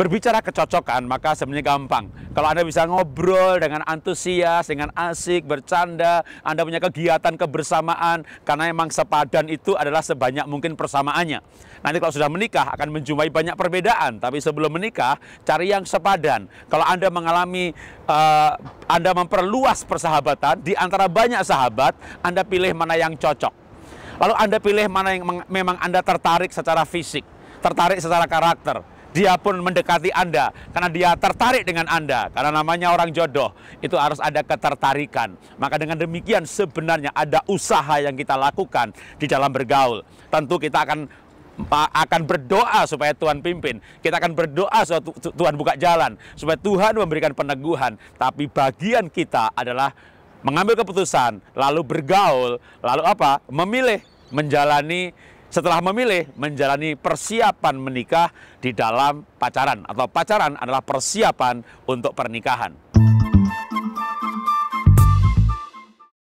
Berbicara kecocokan, maka sebenarnya gampang. Kalau Anda bisa ngobrol dengan antusias, dengan asik, bercanda, Anda punya kegiatan kebersamaan, karena memang sepadan itu adalah sebanyak mungkin persamaannya. Nanti kalau sudah menikah akan menjumpai banyak perbedaan, tapi sebelum menikah cari yang sepadan. Kalau Anda mengalami, uh, Anda memperluas persahabatan, di antara banyak sahabat, Anda pilih mana yang cocok. Lalu Anda pilih mana yang memang Anda tertarik secara fisik, tertarik secara karakter, dia pun mendekati Anda karena dia tertarik dengan Anda. Karena namanya orang jodoh, itu harus ada ketertarikan. Maka dengan demikian sebenarnya ada usaha yang kita lakukan di dalam bergaul. Tentu kita akan akan berdoa supaya Tuhan pimpin. Kita akan berdoa supaya Tuhan buka jalan, supaya Tuhan memberikan peneguhan. Tapi bagian kita adalah mengambil keputusan, lalu bergaul, lalu apa? Memilih menjalani setelah memilih menjalani persiapan menikah di dalam pacaran atau pacaran adalah persiapan untuk pernikahan.